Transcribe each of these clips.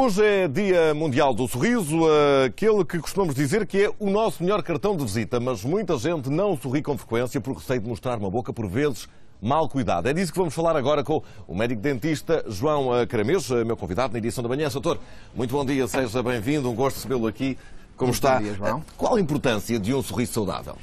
Hoje é Dia Mundial do Sorriso, aquele que costumamos dizer que é o nosso melhor cartão de visita, mas muita gente não sorri com frequência por receio de mostrar uma boca por vezes mal cuidada. É disso que vamos falar agora com o médico dentista João eh, Caramês, eh, meu convidado na edição da manhã. Sator, muito bom dia, seja bem-vindo, um gosto recebê-lo aqui. Como muito está? Dia, João. Eh, qual a importância de um sorriso saudável?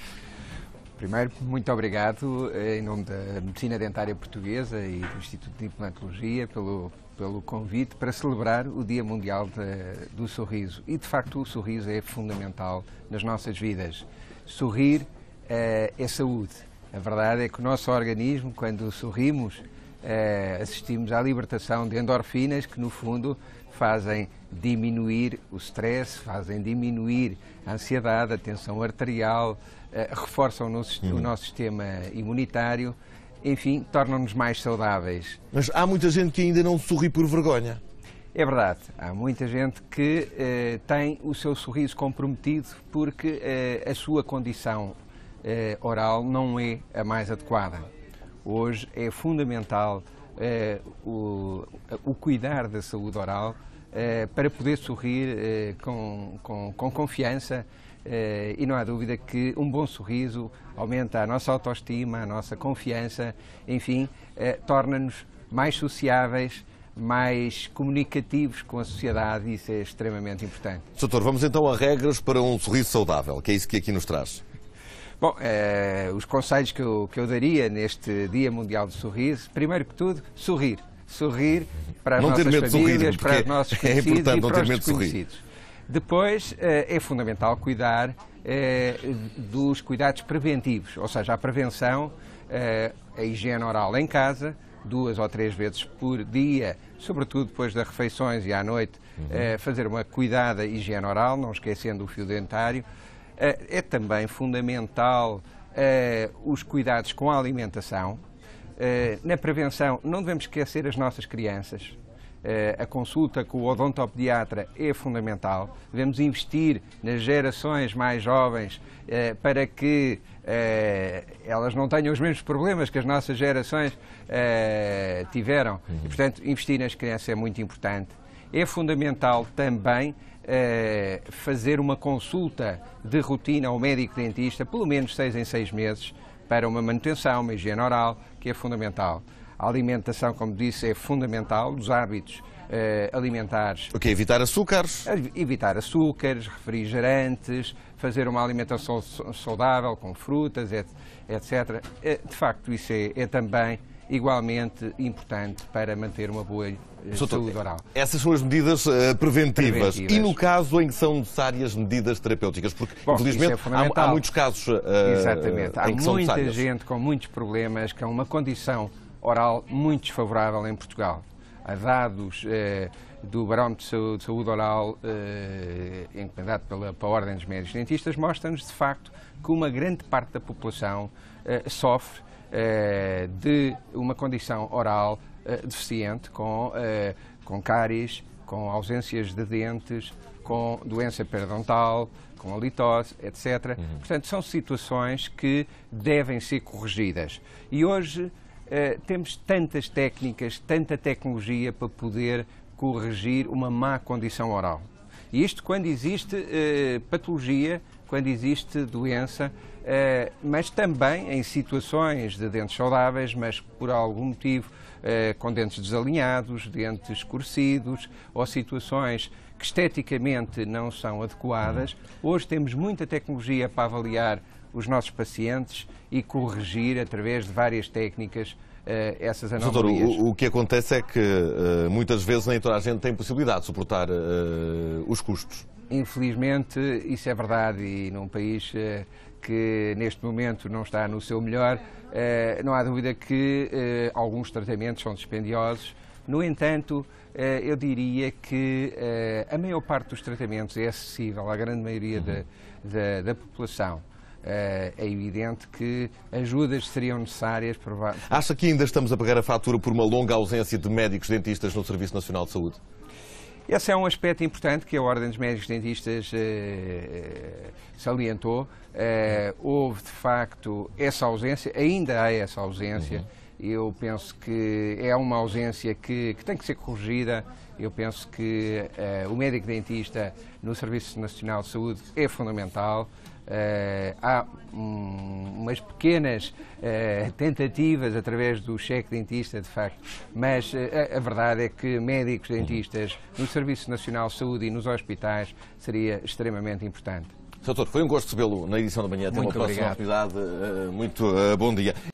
Primeiro, muito obrigado em nome da Medicina Dentária Portuguesa e do Instituto de Implantologia pelo, pelo convite para celebrar o Dia Mundial de, do Sorriso. E, de facto, o sorriso é fundamental nas nossas vidas. Sorrir uh, é saúde. A verdade é que o nosso organismo, quando sorrimos, uh, assistimos à libertação de endorfinas que, no fundo, fazem diminuir o stress, fazem diminuir a ansiedade, a tensão arterial, uh, reforçam o nosso, uhum. o nosso sistema imunitário enfim, tornam-nos mais saudáveis. Mas há muita gente que ainda não sorri por vergonha. É verdade, há muita gente que eh, tem o seu sorriso comprometido porque eh, a sua condição eh, oral não é a mais adequada. Hoje é fundamental eh, o, o, cuidar da saúde oral eh, para poder sorrir eh, com, com, com confiança eh, e não há dúvida que um bom sorriso aumenta a nossa autoestima, a nossa confiança, enfim, eh, torna-nos mais sociáveis, mais comunicativos com a sociedade e isso é extremamente importante. Doutor, vamos então a regras para um sorriso saudável, que é isso que aqui nos traz. Bom, eh, os conselhos que eu, que eu daria neste Dia Mundial do Sorriso, primeiro que tudo, sorrir. Sorrir para as não nossas famílias, sorrir, para os nossos conhecidos é importante não para os desconhecidos. De sorrir. Depois eh, é fundamental cuidar eh, dos cuidados preventivos, ou seja, a prevenção, eh, a higiene oral em casa, duas ou três vezes por dia, sobretudo depois das refeições e à noite, uhum. fazer uma cuidada higiene oral, não esquecendo o fio dentário. É também fundamental os cuidados com a alimentação. Na prevenção, não devemos esquecer as nossas crianças eh, a consulta com o odontopediatra é fundamental. Devemos investir nas gerações mais jovens eh, para que eh, elas não tenham os mesmos problemas que as nossas gerações tiveram. E, uhum. portanto, investir nas crianças é muito importante. É fundamental também fazer uma consulta de rotina ao médico dentista, pelo menos seis em seis meses, para uma manutenção, uma higiene oral, que é fundamental. A alimentação, como disse, é fundamental, os hábitos eh, alimentares. O que que Evitar açúcares? Eh, evitar açúcares, refrigerantes, fazer uma alimentação saudável com frutas, etc. Eh, de facto, isso é, é também igualmente importante para manter uma boa Doutor, saúde oral. Essas são as medidas uh, preventivas. preventivas. E no caso em que são necessárias medidas terapêuticas? Porque, Bom, infelizmente, é há, há, muitos casos uh, Exatamente. Há muita gente com muitos problemas, com uma condição oral muito desfavorável em Portugal. Há dados eh, do Barómetro de Saúde, Oral, eh, encomendado pela, pela Ordem dos Médicos Dentistas, mostram nos de facto, que uma grande parte da população eh, sofre eh, de uma condição oral eh, deficiente, com, eh, com cáries, com ausências de dentes, com doença periodontal, com halitose, etc. Uhum. Portanto, são situações que devem ser corrigidas. E hoje eh, temos tantas técnicas, tanta tecnologia para poder corrigir uma má condição oral. E isto quando existe eh, patologia, quando existe doença, eh, mas também em situações de dentes saudáveis, mas por algum motivo com dentes desalinhados, dentes escurecidos ou situações que esteticamente não são adequadas. Uhum. Hoje temos muita tecnologia para avaliar os nossos pacientes e corrigir através de várias técnicas Uh, essas anomalias. Doutor, o, o, que acontece é que uh, muitas vezes nem toda a gente tem possibilidade de suportar uh, os custos. Infelizmente, isso é verdade e num país que neste momento não está no seu melhor, não há dúvida que alguns tratamentos são dispendiosos. No entanto, eu diria que a maior parte dos tratamentos é acessível à grande maioria uhum. da, da, da população. Eh, é evidente que ajudas seriam necessárias. Para... Acha que ainda estamos a pagar a fatura por uma longa ausência de médicos dentistas no Serviço Nacional de Saúde? Esse é um aspecto importante que a Ordem dos Médicos Dentistas eh, eh salientou. Eh, houve, de facto, essa ausência, ainda há essa ausência. Uhum eu penso que é uma ausência que, que tem que ser corrigida. Eu penso que uh, o médico dentista no Serviço Nacional de Saúde é fundamental. Uh, há um, umas pequenas uh, tentativas através do cheque dentista, de facto, mas a, a verdade é que médicos dentistas no Serviço Nacional de Saúde e nos hospitais seria extremamente importante. Doutor, foi um gosto recebê-lo na edição da manhã. Até muito uma próxima obrigado. oportunidade. Muito bom dia.